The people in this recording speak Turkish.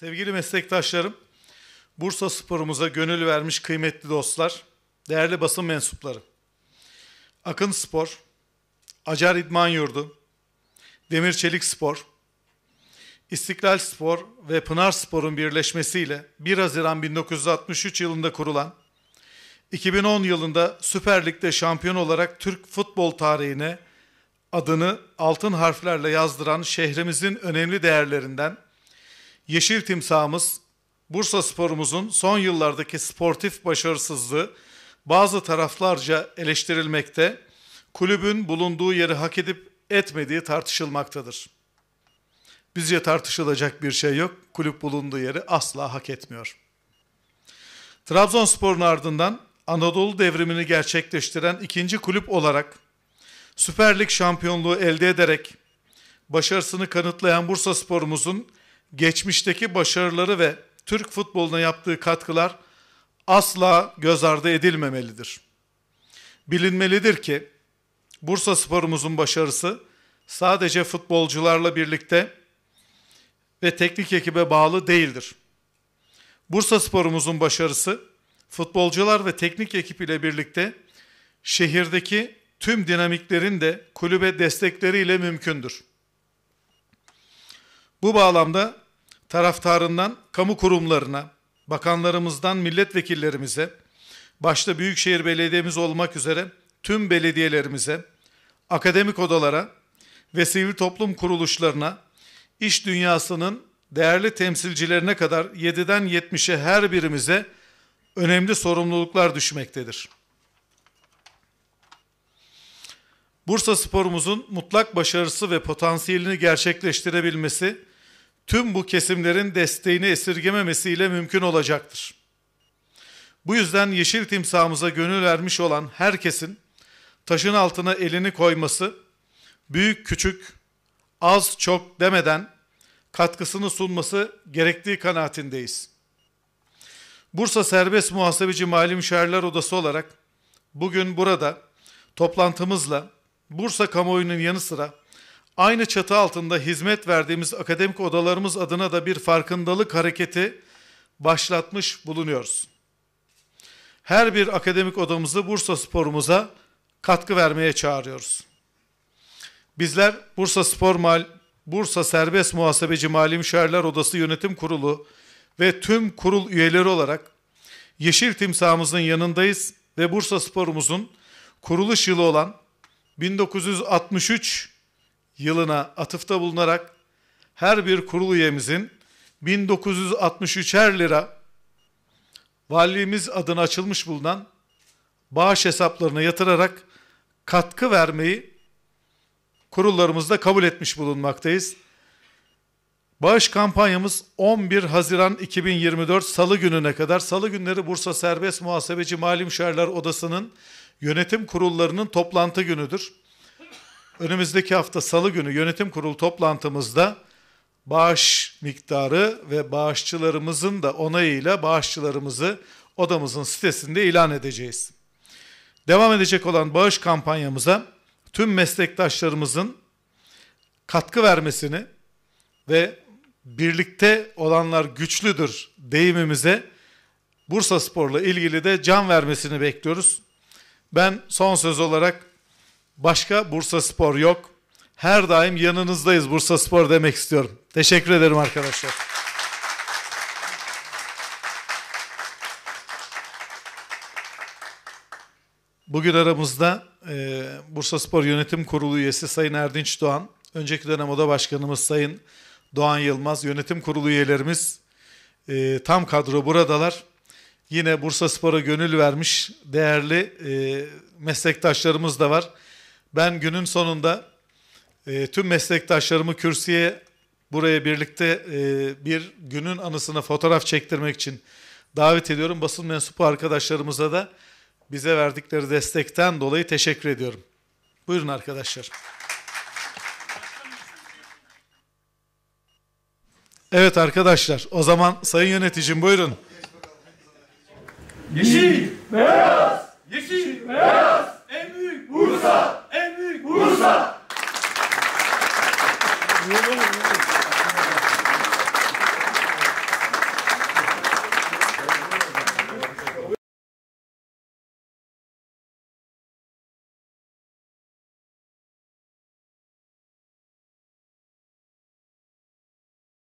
Sevgili meslektaşlarım, Bursa sporumuza gönül vermiş kıymetli dostlar, değerli basın mensupları. Akın Spor, Acar İdman Yurdu, Demir Çelik Spor, İstiklal Spor ve Pınar Spor'un birleşmesiyle 1 Haziran 1963 yılında kurulan, 2010 yılında Süper Lig'de şampiyon olarak Türk futbol tarihine adını altın harflerle yazdıran şehrimizin önemli değerlerinden yeşil timsahımız Bursa sporumuzun son yıllardaki sportif başarısızlığı bazı taraflarca eleştirilmekte, kulübün bulunduğu yeri hak edip etmediği tartışılmaktadır. Bizce tartışılacak bir şey yok, kulüp bulunduğu yeri asla hak etmiyor. Trabzonspor'un ardından Anadolu devrimini gerçekleştiren ikinci kulüp olarak Süper Lig şampiyonluğu elde ederek başarısını kanıtlayan Bursa sporumuzun geçmişteki başarıları ve Türk futboluna yaptığı katkılar asla göz ardı edilmemelidir. Bilinmelidir ki Bursa sporumuzun başarısı sadece futbolcularla birlikte ve teknik ekibe bağlı değildir. Bursa sporumuzun başarısı futbolcular ve teknik ekip ile birlikte şehirdeki tüm dinamiklerin de kulübe destekleriyle mümkündür. Bu bağlamda taraftarından kamu kurumlarına, bakanlarımızdan milletvekillerimize, başta Büyükşehir Belediye'miz olmak üzere tüm belediyelerimize, akademik odalara ve sivil toplum kuruluşlarına, iş dünyasının değerli temsilcilerine kadar 7'den 70'e her birimize önemli sorumluluklar düşmektedir. Bursa sporumuzun mutlak başarısı ve potansiyelini gerçekleştirebilmesi tüm bu kesimlerin desteğini esirgememesiyle mümkün olacaktır. Bu yüzden yeşil timsahımıza gönül vermiş olan herkesin taşın altına elini koyması, büyük küçük, az çok demeden katkısını sunması gerektiği kanaatindeyiz. Bursa Serbest Muhasebeci Mali Müşavirler Odası olarak bugün burada toplantımızla Bursa kamuoyunun yanı sıra Aynı çatı altında hizmet verdiğimiz akademik odalarımız adına da bir farkındalık hareketi başlatmış bulunuyoruz. Her bir akademik odamızı Bursa sporumuza katkı vermeye çağırıyoruz. Bizler Bursa Spor Mal, Bursa Serbest Muhasebeci Mali Müşavirler Odası Yönetim Kurulu ve tüm kurul üyeleri olarak yeşil timsahımızın yanındayız ve Bursa Sporumuzun kuruluş yılı olan 1963 yılına atıfta bulunarak her bir kurul üyemizin 1963'er lira valiliğimiz adına açılmış bulunan bağış hesaplarına yatırarak katkı vermeyi kurullarımızda kabul etmiş bulunmaktayız. Bağış kampanyamız 11 Haziran 2024 Salı gününe kadar Salı günleri Bursa Serbest Muhasebeci Mali Müşavirler Odası'nın yönetim kurullarının toplantı günüdür. Önümüzdeki hafta salı günü yönetim kurulu toplantımızda bağış miktarı ve bağışçılarımızın da onayıyla bağışçılarımızı odamızın sitesinde ilan edeceğiz. Devam edecek olan bağış kampanyamıza tüm meslektaşlarımızın katkı vermesini ve birlikte olanlar güçlüdür deyimimize Bursa Spor'la ilgili de can vermesini bekliyoruz. Ben son söz olarak Başka Bursa Spor yok. Her daim yanınızdayız Bursa Spor demek istiyorum. Teşekkür ederim arkadaşlar. Bugün aramızda e, Bursa Spor Yönetim Kurulu üyesi Sayın Erdinç Doğan, önceki dönem oda başkanımız Sayın Doğan Yılmaz, yönetim kurulu üyelerimiz e, tam kadro buradalar. Yine Bursa Spor'a gönül vermiş değerli e, meslektaşlarımız da var. Ben günün sonunda e, tüm meslektaşlarımı kürsüye buraya birlikte e, bir günün anısına fotoğraf çektirmek için davet ediyorum. Basın mensupu arkadaşlarımıza da bize verdikleri destekten dolayı teşekkür ediyorum. Buyurun arkadaşlar. Evet arkadaşlar, o zaman sayın yöneticim buyurun. Yeşil, beyaz, yeşil, beyaz, en büyük Bursa. Bursa!